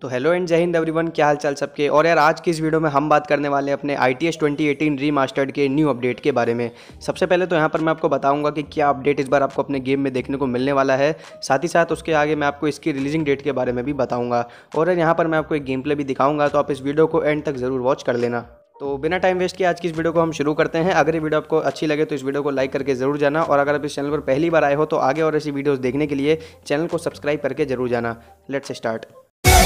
तो hello and जय Hind everyone क्या हाल चाल सबके और यार आज की इस वीडियो में हम बात करने वाले हैं अपने I T S twenty eighteen mastered के न्यू अपडेट के बारे में सबसे पहले तो यहाँ पर मैं आपको बताऊंगा कि क्या अपडेट इस बार आपको अपने गेम में देखने को मिलने वाला है साथ ही साथ उसके आगे मैं आपको इसकी रिलीजिंग डेट के बारे में भी बताऊँगा और यहाँ पर मैं आपको एक गेम प्ले भी दिखाऊंगा तो आप इस वीडियो को एंड तक ज़रूर वॉच कर लेना तो बिना टाइम वेस्ट किए आज की इस वीडियो को हम शुरू करते हैं अगर ये वीडियो आपको अच्छी लगे तो इस वीडियो को लाइक करके जरूर जाना और अगर आप इस चैनल पर पहली बार आए हो तो आगे और ऐसी वीडियोस देखने के लिए चैनल को सब्सक्राइब करके जरूर जाना लेट्स स्टार्ट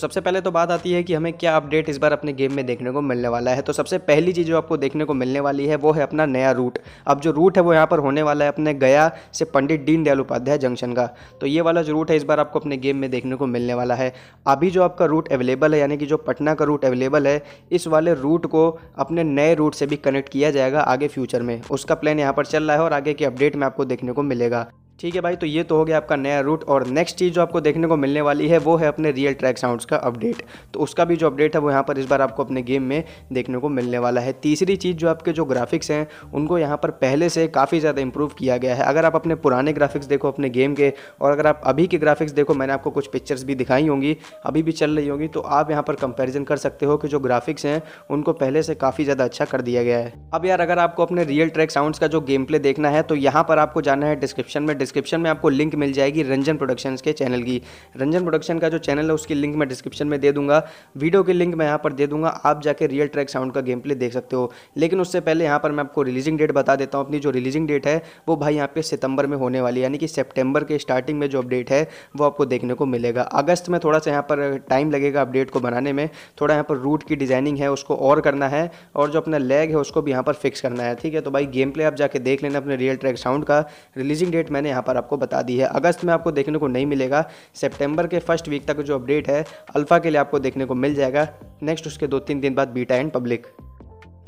सबसे पहले तो बात आती है कि हमें क्या अपडेट इस बार अपने गेम में देखने को मिलने वाला है तो सबसे पहली चीज़ जो आपको देखने को मिलने वाली है वो है अपना नया रूट अब जो रूट है वो यहाँ पर होने वाला है अपने गया से पंडित दीन दयाल उपाध्याय जंक्शन का तो ये वाला जो रूट है इस बार आपको अपने गेम में देखने को मिलने वाला है अभी जो आपका रूट अवेलेबल है यानी कि जो पटना का रूट अवेलेबल है इस वाले रूट को अपने नए रूट से भी कनेक्ट किया जाएगा आगे फ्यूचर में उसका प्लान यहाँ पर चल रहा है और आगे के अपडेट में आपको देखने को मिलेगा ठीक है भाई तो ये तो हो गया आपका नया रूट और नेक्स्ट चीज़ जो आपको देखने को मिलने वाली है वो है अपने रियल ट्रैक साउंड्स का अपडेट तो उसका भी जो अपडेट है वो यहाँ पर इस बार आपको अपने गेम में देखने को मिलने वाला है तीसरी चीज़ जो आपके जो ग्राफिक्स हैं उनको यहाँ पर पहले से काफ़ी ज़्यादा इंप्रूव किया गया है अगर आप अपने पुराने ग्राफिक्स देखो अपने गेम के और अगर आप अभी के ग्राफिक्स देखो मैंने आपको कुछ पिक्चर्स भी दिखाई होंगी अभी भी चल रही होंगी तो आप यहाँ पर कंपेरिजन कर सकते हो कि जो ग्राफिक्स हैं उनको पहले से काफ़ी ज़्यादा अच्छा कर दिया गया है अब यार अगर आपको अपने रियल ट्रैक साउंड्स का जो गेम प्ले देखना है तो यहाँ पर आपको जाना है डिस्क्रिप्शन में डिस्क्रिप्शन में आपको लिंक मिल जाएगी रंजन प्रोडक्शन के चैनल की रंजन प्रोडक्शन का जो चैनल है उसकी लिंक मैं डिस्क्रिप्शन में दे दूंगा वीडियो की लिंक मैं यहाँ पर दे दूंगा आप जाकर रियल ट्रैक साउंड का गेम प्ले देख सकते हो लेकिन उससे पहले यहाँ पर मैं आपको रिलीजिंग डेट बता देता हूँ अपनी जो रिलीजिंग डेट है वो भाई यहाँ पे सितंबर में होने वाली यानी कि सेप्टेंबर के स्टार्टिंग में जो अपडेट है वो आपको देखने को मिलेगा अगस्त में थोड़ा सा यहाँ पर टाइम लगेगा अपडेट को बनाने में थोड़ा यहाँ पर रूट की डिज़ाइनिंग है उसको और करना है और जो अपना लेग है उसको भी यहाँ पर फिक्स करना है ठीक है तो भाई गेम प्ले आप जाके देख लेना अपने रियल ट्रैक साउंड का रिलीजिंग डेट मैंने यहाँ पर आपको बता दी है अगस्त में आपको देखने को नहीं मिलेगा सेप्टेम्बर के फर्स्ट वीक तक जो अपडेट है अल्फ़ा के लिए आपको देखने को मिल जाएगा नेक्स्ट उसके दो तीन दिन बाद बीटा एंड पब्लिक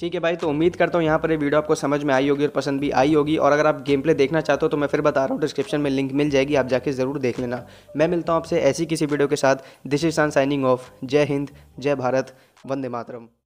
ठीक है भाई तो उम्मीद करता हूँ यहाँ पर ये वीडियो आपको समझ में आई होगी और पसंद भी आई होगी और अगर आप गेम प्ले देखना चाहते हो तो मैं फिर बता रहा हूँ डिस्क्रिप्शन में लिंक मिल जाएगी आप जाके ज़रूर देख लेना मैं मिलता हूँ आपसे ऐसी किसी वीडियो के साथ this is Sun signing off जय हिंद जय भारत वंदे मातरम